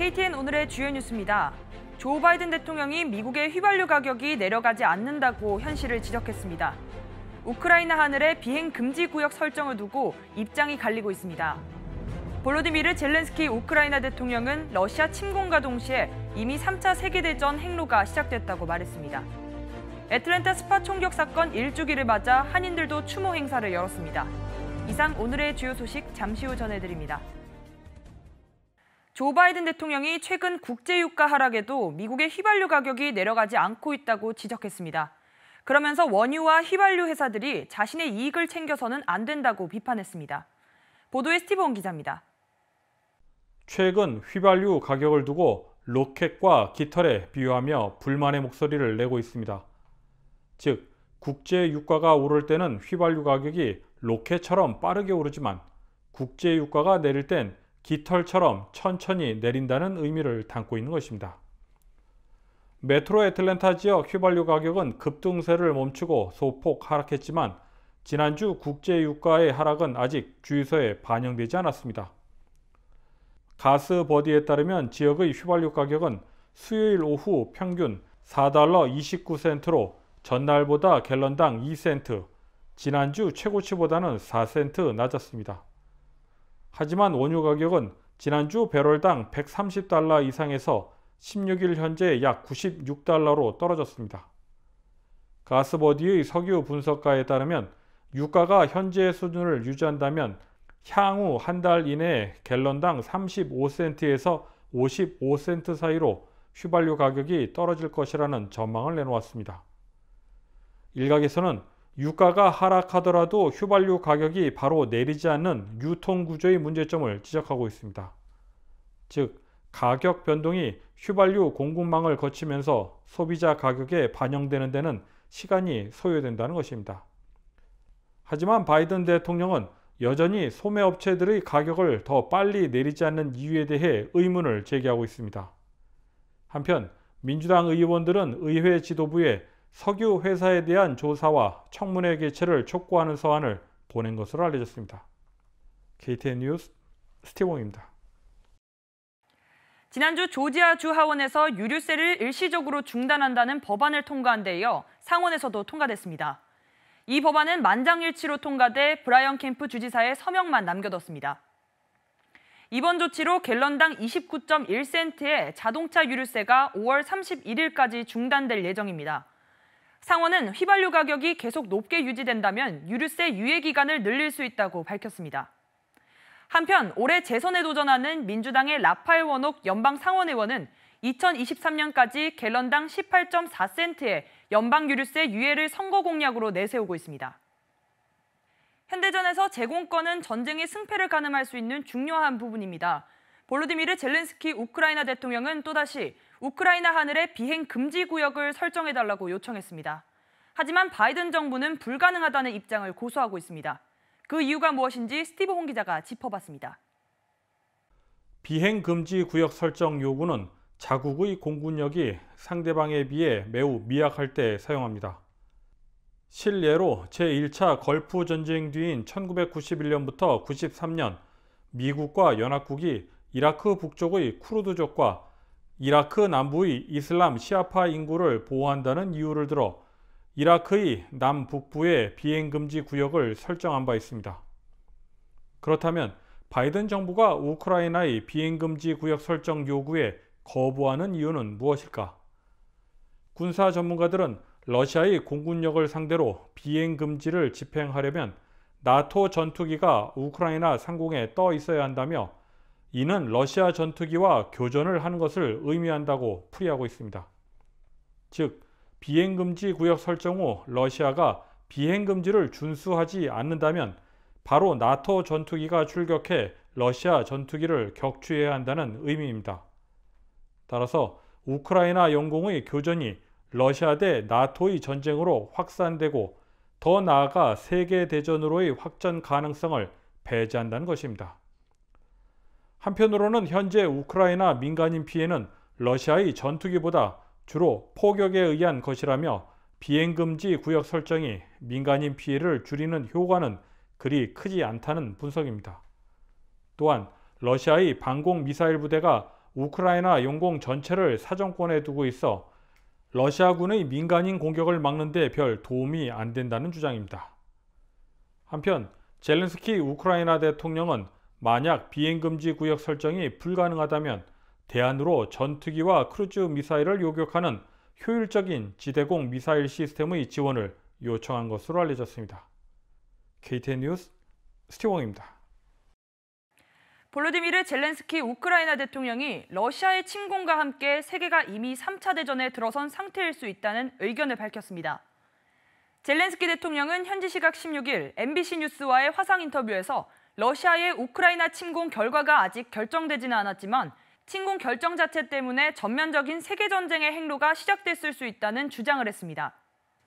KTN 오늘의 주요 뉴스입니다. 조 바이든 대통령이 미국의 휘발유 가격이 내려가지 않는다고 현실을 지적했습니다. 우크라이나 하늘에 비행 금지 구역 설정을 두고 입장이 갈리고 있습니다. 볼로디미르 젤렌스키 우크라이나 대통령은 러시아 침공과 동시에 이미 3차 세계대전 행로가 시작됐다고 말했습니다. 애틀랜타 스파 총격 사건 1주기를 맞아 한인들도 추모 행사를 열었습니다. 이상 오늘의 주요 소식 잠시 후 전해드립니다. 조 바이든 대통령이 최근 국제유가 하락에도 미국의 휘발유 가격이 내려가지 않고 있다고 지적했습니다. 그러면서 원유와 휘발유 회사들이 자신의 이익을 챙겨서는 안 된다고 비판했습니다. 보도에 스티븐 기자입니다. 최근 휘발유 가격을 두고 로켓과 깃털에 비유하며 불만의 목소리를 내고 있습니다. 즉, 국제 유가가 오를 때는 휘발유 가격이 로켓처럼 빠르게 오르지만 국제 유가가 내릴 땐 깃털처럼 천천히 내린다는 의미를 담고 있는 것입니다. 메트로 애틀랜타 지역 휘발유 가격은 급등세를 멈추고 소폭 하락했지만 지난주 국제 유가의 하락은 아직 주유소에 반영되지 않았습니다. 가스 버디에 따르면 지역의 휘발유 가격은 수요일 오후 평균 4달러 29센트로 전날보다 갤런당 2센트, 지난주 최고치보다는 4센트 낮았습니다. 하지만 원유 가격은 지난주 배럴당 130달러 이상에서 16일 현재 약 96달러로 떨어졌습니다. 가스버디의 석유 분석가에 따르면 유가가 현재의 수준을 유지한다면 향후 한 달 이내에 갤런당 35센트에서 55센트 사이로 휘발유 가격이 떨어질 것이라는 전망을 내놓았습니다. 일각에서는 유가가 하락하더라도 휘발유 가격이 바로 내리지 않는 유통구조의 문제점을 지적하고 있습니다. 즉, 가격 변동이 휘발유 공급망을 거치면서 소비자 가격에 반영되는 데는 시간이 소요된다는 것입니다. 하지만 바이든 대통령은 여전히 소매업체들의 가격을 더 빨리 내리지 않는 이유에 대해 의문을 제기하고 있습니다. 한편 민주당 의원들은 의회 지도부에 석유 회사에 대한 조사와 청문회 개최를 촉구하는 서한을 보낸 것으로 알려졌습니다. KTN 뉴스 스티봉입니다. 지난주 조지아 주 하원에서 유류세를 일시적으로 중단한다는 법안을 통과한 데 이어 상원에서도 통과됐습니다. 이 법안은 만장일치로 통과돼 브라이언 캠프 주지사의 서명만 남겨뒀습니다. 이번 조치로 갤런당 29.1센트의 자동차 유류세가 5월 31일까지 중단될 예정입니다. 상원은 휘발유 가격이 계속 높게 유지된다면 유류세 유예 기간을 늘릴 수 있다고 밝혔습니다. 한편 올해 재선에 도전하는 민주당의 라파엘 원옥 연방 상원의원은 2023년까지 갤런당 18.4센트의 연방 유류세 유예를 선거 공약으로 내세우고 있습니다. 현대전에서 제공권은 전쟁의 승패를 가늠할 수 있는 중요한 부분입니다. 볼로디미르 젤렌스키 우크라이나 대통령은 또다시 우크라이나 하늘에 비행 금지 구역을 설정해달라고 요청했습니다. 하지만 바이든 정부는 불가능하다는 입장을 고수하고 있습니다. 그 이유가 무엇인지 스티브 홍 기자가 짚어봤습니다. 비행 금지 구역 설정 요구는 자국의 공군력이 상대방에 비해 매우 미약할 때 사용합니다. 실례로 제1차 걸프 전쟁 뒤인 1991년부터 93년 미국과 연합국이 이라크 북쪽의 쿠르드족과 이라크 남부의 이슬람 시아파 인구를 보호한다는 이유를 들어 이라크의 남북부에 비행금지 구역을 설정한 바 있습니다. 그렇다면 바이든 정부가 우크라이나의 비행금지 구역 설정 요구에 거부하는 이유는 무엇일까? 군사 전문가들은 러시아의 공군력을 상대로 비행금지를 집행하려면 나토 전투기가 우크라이나 상공에 떠 있어야 한다며 이는 러시아 전투기와 교전을 하는 것을 의미한다고 풀이하고 있습니다. 즉, 비행금지 구역 설정 후 러시아가 비행금지를 준수하지 않는다면 바로 나토 전투기가 출격해 러시아 전투기를 격추해야 한다는 의미입니다. 따라서 우크라이나 영공의 교전이 러시아 대 나토의 전쟁으로 확산되고 더 나아가 세계대전으로의 확전 가능성을 배제한다는 것입니다. 한편으로는 현재 우크라이나 민간인 피해는 러시아의 전투기보다 주로 포격에 의한 것이라며 비행금지 구역 설정이 민간인 피해를 줄이는 효과는 그리 크지 않다는 분석입니다. 또한 러시아의 방공 미사일 부대가 우크라이나 용공 전체를 사정권에 두고 있어 러시아군의 민간인 공격을 막는데 별 도움이 안 된다는 주장입니다. 한편 젤렌스키 우크라이나 대통령은 만약 비행금지 구역 설정이 불가능하다면 대안으로 전투기와 크루즈 미사일을 요격하는 효율적인 지대공 미사일 시스템의 지원을 요청한 것으로 알려졌습니다. KTN 뉴스 스티원입니다. 볼로디미르 젤렌스키 우크라이나 대통령이 러시아의 침공과 함께 세계가 이미 3차 대전에 들어선 상태일 수 있다는 의견을 밝혔습니다. 젤렌스키 대통령은 현지 시각 16일 MBC 뉴스와의 화상 인터뷰에서 러시아의 우크라이나 침공 결과가 아직 결정되지는 않았지만 침공 결정 자체 때문에 전면적인 세계전쟁의 행로가 시작됐을 수 있다는 주장을 했습니다.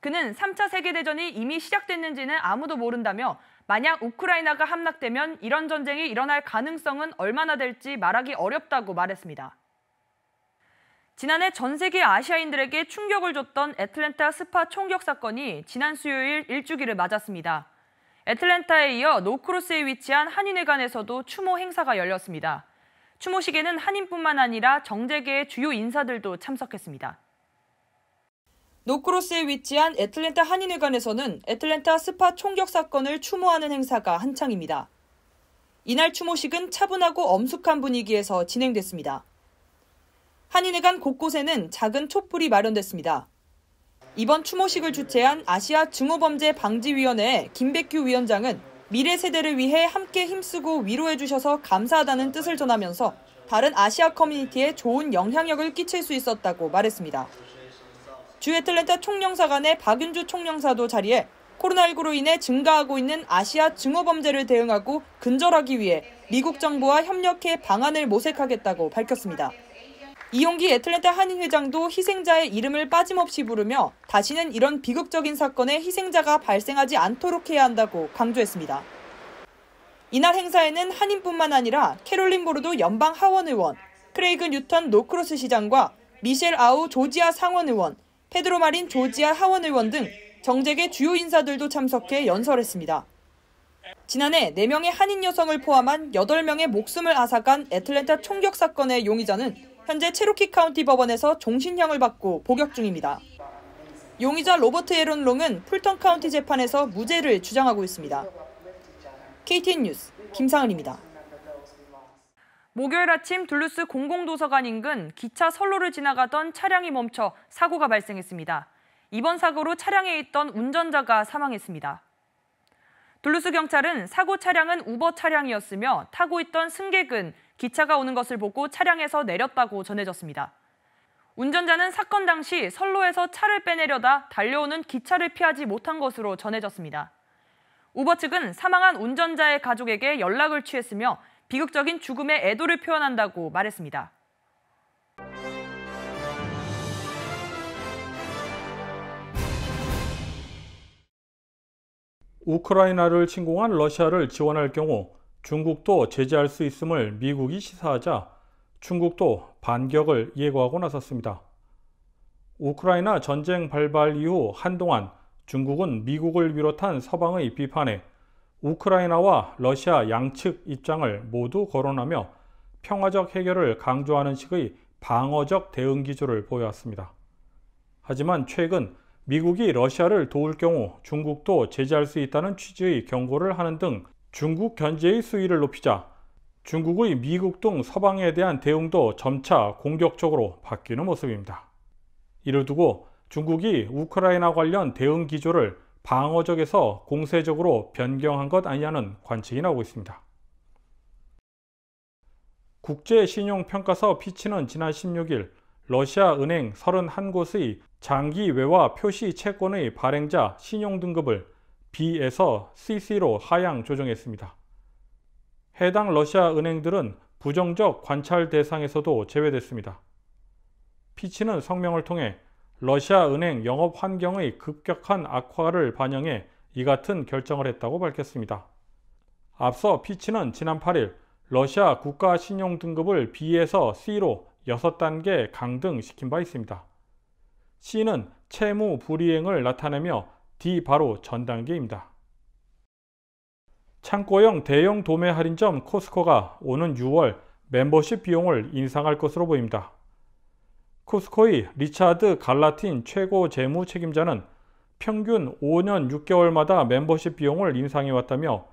그는 3차 세계대전이 이미 시작됐는지는 아무도 모른다며 만약 우크라이나가 함락되면 이런 전쟁이 일어날 가능성은 얼마나 될지 말하기 어렵다고 말했습니다. 지난해 전 세계 아시아인들에게 충격을 줬던 애틀랜타 스파 총격 사건이 지난 수요일 일주기를 맞았습니다. 애틀랜타에 이어 노크로스에 위치한 한인회관에서도 추모 행사가 열렸습니다. 추모식에는 한인뿐만 아니라 정재계의 주요 인사들도 참석했습니다. 노크로스에 위치한 애틀랜타 한인회관에서는 애틀랜타 스파 총격 사건을 추모하는 행사가 한창입니다. 이날 추모식은 차분하고 엄숙한 분위기에서 진행됐습니다. 한인회관 곳곳에는 작은 촛불이 마련됐습니다. 이번 추모식을 주최한 아시아 증오범죄 방지위원회 김백규 위원장은 미래 세대를 위해 함께 힘쓰고 위로해 주셔서 감사하다는 뜻을 전하면서 다른 아시아 커뮤니티에 좋은 영향력을 끼칠 수 있었다고 말했습니다. 주 애틀랜타 총영사관의 박윤주 총영사도 자리해 코로나19로 인해 증가하고 있는 아시아 증오범죄를 대응하고 근절하기 위해 미국 정부와 협력해 방안을 모색하겠다고 밝혔습니다. 이용기 애틀랜타 한인 회장도 희생자의 이름을 빠짐없이 부르며 다시는 이런 비극적인 사건에 희생자가 발생하지 않도록 해야 한다고 강조했습니다. 이날 행사에는 한인뿐만 아니라 캐롤린 보르도 연방 하원 의원, 크레이그 뉴턴 노크로스 시장과 미셸 아우 조지아 상원 의원, 페드로 마린 조지아 하원 의원 등정책계 주요 인사들도 참석해 연설했습니다. 지난해 4명의 한인 여성을 포함한 8명의 목숨을 앗아간 애틀랜타 총격 사건의 용의자는 현재 체로키 카운티 법원에서 종신형을 받고 복역 중입니다. 용의자 로버트 에론 롱은 풀턴 카운티 재판에서 무죄를 주장하고 있습니다. KTN 뉴스 김상은입니다. 목요일 아침 둘루스 공공도서관 인근 기차 선로를 지나가던 차량이 멈춰 사고가 발생했습니다. 이번 사고로 차량에 있던 운전자가 사망했습니다. 둘루스 경찰은 사고 차량은 우버 차량이었으며 타고 있던 승객은 기차가 오는 것을 보고 차량에서 내렸다고 전해졌습니다. 운전자는 사건 당시 선로에서 차를 빼내려다 달려오는 기차를 피하지 못한 것으로 전해졌습니다. 우버 측은 사망한 운전자의 가족에게 연락을 취했으며 비극적인 죽음의 애도를 표현한다고 말했습니다. 우크라이나를 침공한 러시아를 지원할 경우 중국도 제재할 수 있음을 미국이 시사하자 중국도 반격을 예고하고 나섰습니다. 우크라이나 전쟁 발발 이후 한동안 중국은 미국을 비롯한 서방의 비판에 우크라이나와 러시아 양측 입장을 모두 거론하며 평화적 해결을 강조하는 식의 방어적 대응 기조를 보여왔습니다. 하지만 최근 미국이 러시아를 도울 경우 중국도 제재할 수 있다는 취지의 경고를 하는 등 중국 견제의 수위를 높이자 중국의 미국 등 서방에 대한 대응도 점차 공격적으로 바뀌는 모습입니다. 이를 두고 중국이 우크라이나 관련 대응 기조를 방어적에서 공세적으로 변경한 것 아니냐는 관측이 나오고 있습니다. 국제신용평가서 피치는 지난 16일 러시아 은행 31곳의 장기 외화 표시 채권의 발행자 신용등급을 B에서 CC로 하향 조정했습니다. 해당 러시아 은행들은 부정적 관찰 대상에서도 제외됐습니다. 피치는 성명을 통해 러시아 은행 영업 환경의 급격한 악화를 반영해 이 같은 결정을 했다고 밝혔습니다. 앞서 피치는 지난 8일 러시아 국가 신용 등급을 B에서 C로 6단계 강등시킨 바 있습니다. C는 채무 불이행을 나타내며 D 바로 전 단계입니다. 창고형 대형 도매 할인점 코스코가 오는 6월 멤버십 비용을 인상할 것으로 보입니다. 코스코의 리차드 갈라틴 최고 재무 책임자는 평균 5년 6개월마다 멤버십 비용을 인상해 왔다며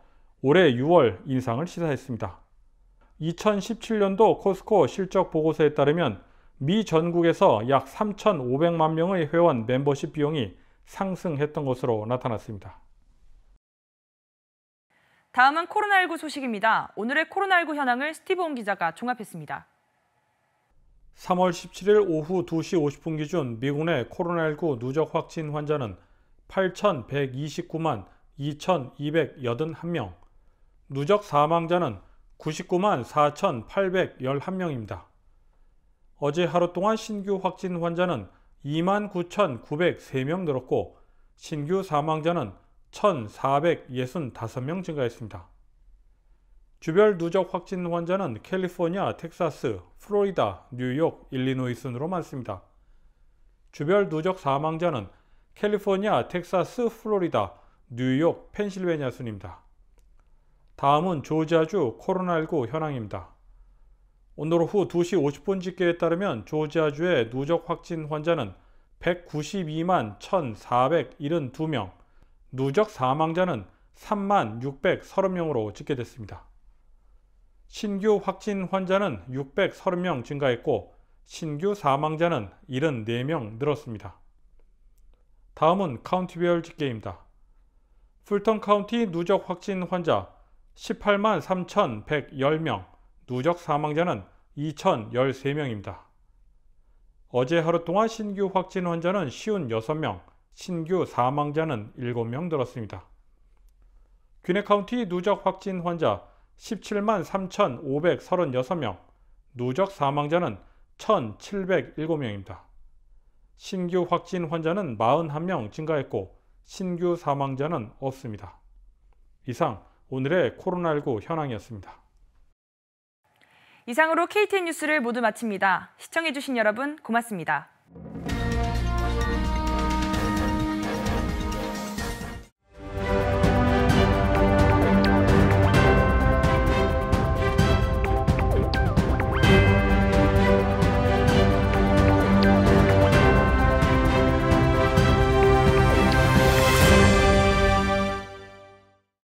올해 6월 인상을 시사했습니다. 2017년도 코스코 실적 보고서에 따르면 미 전국에서 약 3,500만 명의 회원 멤버십 비용이 상승했던 것으로 나타났습니다. 다음은 코로나19 소식입니다. 오늘의 코로나19 현황을 스티브 온 기자가 종합했습니다. 3월 17일 오후 2시 50분 기준 미국 내 코로나19 누적 확진 환자는 8,129만 2,281명, 누적 사망자는 99만 4,811명입니다. 어제 하루 동안 신규 확진 환자는 29,903명 늘었고 신규 사망자는 1,465명 증가했습니다. 주별 누적 확진 환자는 캘리포니아, 텍사스, 플로리다, 뉴욕, 일리노이 순으로 많습니다. 주별 누적 사망자는 캘리포니아, 텍사스, 플로리다, 뉴욕, 펜실베니아 순입니다. 다음은 조지아주 코로나19 현황입니다. 오늘 오후 2시 50분 집계에 따르면 조지아주의 누적 확진 환자는 192만 1,472명, 누적 사망자는 3만 630명으로 집계됐습니다. 신규 확진 환자는 630명 증가했고 신규 사망자는 74명 늘었습니다. 다음은 카운티별 집계입니다. 풀턴 카운티 누적 확진 환자 18만 3,110명, 누적 사망자는 2,013명입니다. 어제 하루 동안 신규 확진 환자는 56명, 신규 사망자는 7명 늘었습니다. 귀내 카운티 누적 확진 환자 17만 3,536명, 누적 사망자는 1,707명입니다. 신규 확진 환자는 41명 증가했고 신규 사망자는 없습니다. 이상 오늘의 코로나19 현황이었습니다. 이상으로 KTN 뉴스를 모두 마칩니다. 시청해주신 여러분 고맙습니다.